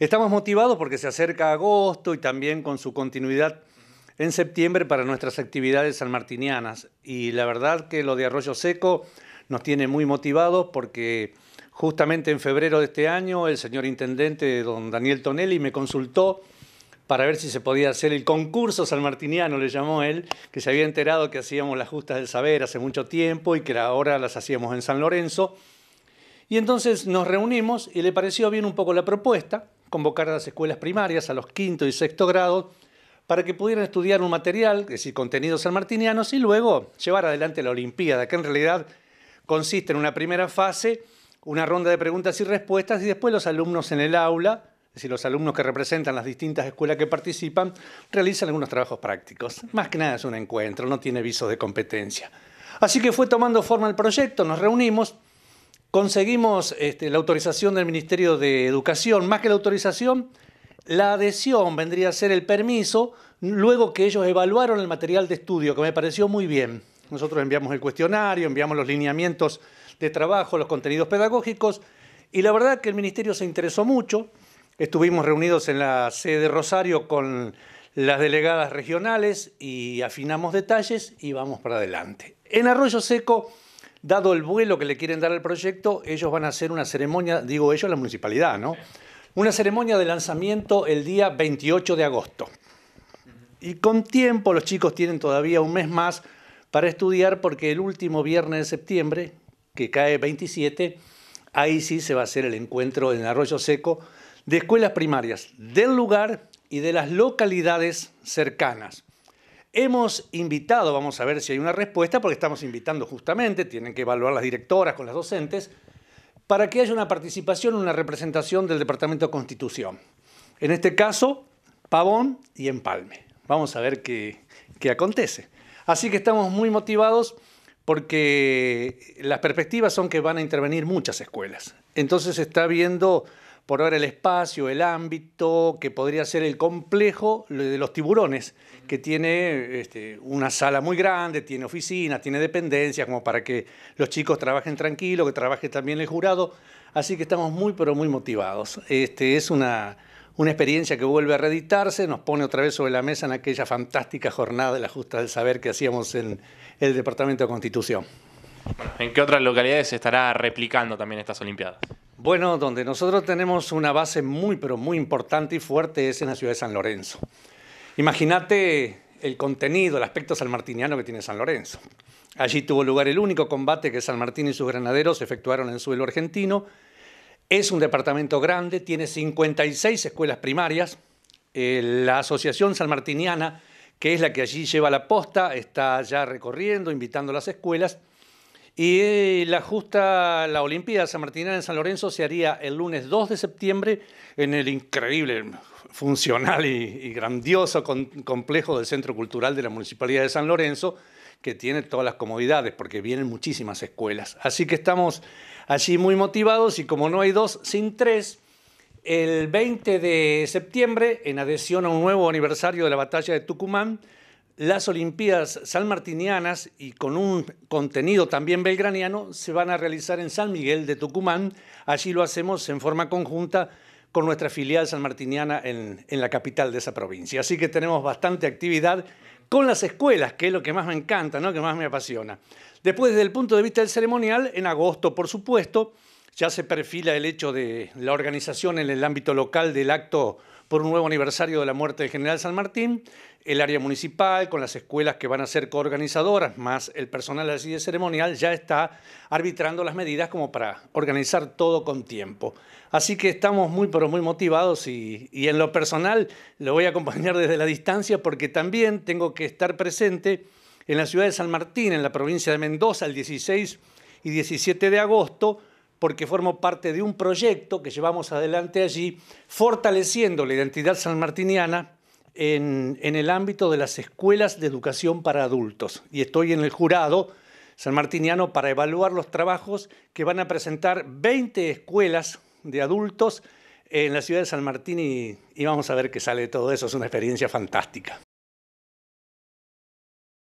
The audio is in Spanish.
Estamos motivados porque se acerca agosto y también con su continuidad en septiembre para nuestras actividades sanmartinianas. Y la verdad que lo de Arroyo Seco nos tiene muy motivados porque justamente en febrero de este año el señor intendente, don Daniel Tonelli, me consultó para ver si se podía hacer el concurso sanmartiniano, le llamó él, que se había enterado que hacíamos las justas del saber hace mucho tiempo y que ahora las hacíamos en San Lorenzo. Y entonces nos reunimos y le pareció bien un poco la propuesta convocar a las escuelas primarias, a los quinto y sexto grado, para que pudieran estudiar un material, es decir, contenidos sanmartinianos, y luego llevar adelante la Olimpiada, que en realidad consiste en una primera fase, una ronda de preguntas y respuestas, y después los alumnos en el aula, es decir, los alumnos que representan las distintas escuelas que participan, realizan algunos trabajos prácticos. Más que nada es un encuentro, no tiene visos de competencia. Así que fue tomando forma el proyecto, nos reunimos conseguimos este, la autorización del Ministerio de Educación, más que la autorización, la adhesión vendría a ser el permiso, luego que ellos evaluaron el material de estudio, que me pareció muy bien. Nosotros enviamos el cuestionario, enviamos los lineamientos de trabajo, los contenidos pedagógicos, y la verdad que el Ministerio se interesó mucho. Estuvimos reunidos en la sede de Rosario con las delegadas regionales y afinamos detalles y vamos para adelante. En Arroyo Seco dado el vuelo que le quieren dar al proyecto, ellos van a hacer una ceremonia, digo ellos, la municipalidad, ¿no? Una ceremonia de lanzamiento el día 28 de agosto. Y con tiempo los chicos tienen todavía un mes más para estudiar porque el último viernes de septiembre, que cae 27, ahí sí se va a hacer el encuentro en Arroyo Seco de escuelas primarias del lugar y de las localidades cercanas. Hemos invitado, vamos a ver si hay una respuesta, porque estamos invitando justamente, tienen que evaluar las directoras con las docentes, para que haya una participación, una representación del Departamento de Constitución. En este caso, Pavón y Empalme. Vamos a ver qué, qué acontece. Así que estamos muy motivados porque las perspectivas son que van a intervenir muchas escuelas. Entonces se está viendo por ahora el espacio, el ámbito, que podría ser el complejo de los tiburones, que tiene este, una sala muy grande, tiene oficinas, tiene dependencias, como para que los chicos trabajen tranquilo, que trabaje también el jurado. Así que estamos muy, pero muy motivados. Este, es una, una experiencia que vuelve a reeditarse, nos pone otra vez sobre la mesa en aquella fantástica jornada de la Justa del Saber que hacíamos en el Departamento de Constitución. ¿En qué otras localidades se estará replicando también estas Olimpiadas? Bueno, donde nosotros tenemos una base muy, pero muy importante y fuerte es en la ciudad de San Lorenzo. Imagínate el contenido, el aspecto salmartiniano que tiene San Lorenzo. Allí tuvo lugar el único combate que San Martín y sus granaderos efectuaron en suelo argentino. Es un departamento grande, tiene 56 escuelas primarias. Eh, la Asociación Sanmartiniana, que es la que allí lleva la posta, está ya recorriendo, invitando a las escuelas. Y la justa, la Olimpia San Martín en San Lorenzo se haría el lunes 2 de septiembre en el increíble, funcional y, grandioso complejo del Centro Cultural de la Municipalidad de San Lorenzo, que tiene todas las comodidades, porque vienen muchísimas escuelas. Así que estamos así muy motivados y como no hay dos, sin tres. El 20 de septiembre, en adhesión a un nuevo aniversario de la batalla de Tucumán, las Olimpiadas Sanmartinianas y con un contenido también belgraniano se van a realizar en San Miguel de Tucumán. Allí lo hacemos en forma conjunta con nuestra filial Sanmartiniana en, en la capital de esa provincia. Así que tenemos bastante actividad con las escuelas, que es lo que más me encanta, ¿no? que más me apasiona. Después, desde el punto de vista del ceremonial, en agosto, por supuesto, ya se perfila el hecho de la organización en el ámbito local del acto por un nuevo aniversario de la muerte del general San Martín, el área municipal con las escuelas que van a ser coorganizadoras, más el personal así de ceremonial, ya está arbitrando las medidas como para organizar todo con tiempo. Así que estamos muy, pero muy motivados y, y en lo personal lo voy a acompañar desde la distancia porque también tengo que estar presente en la ciudad de San Martín, en la provincia de Mendoza, el 16 y 17 de agosto, porque formo parte de un proyecto que llevamos adelante allí, fortaleciendo la identidad sanmartiniana en, el ámbito de las escuelas de educación para adultos. Y estoy en el jurado sanmartiniano para evaluar los trabajos que van a presentar 20 escuelas de adultos en la ciudad de San Martín y, y vamos a ver qué sale de todo eso. Es una experiencia fantástica.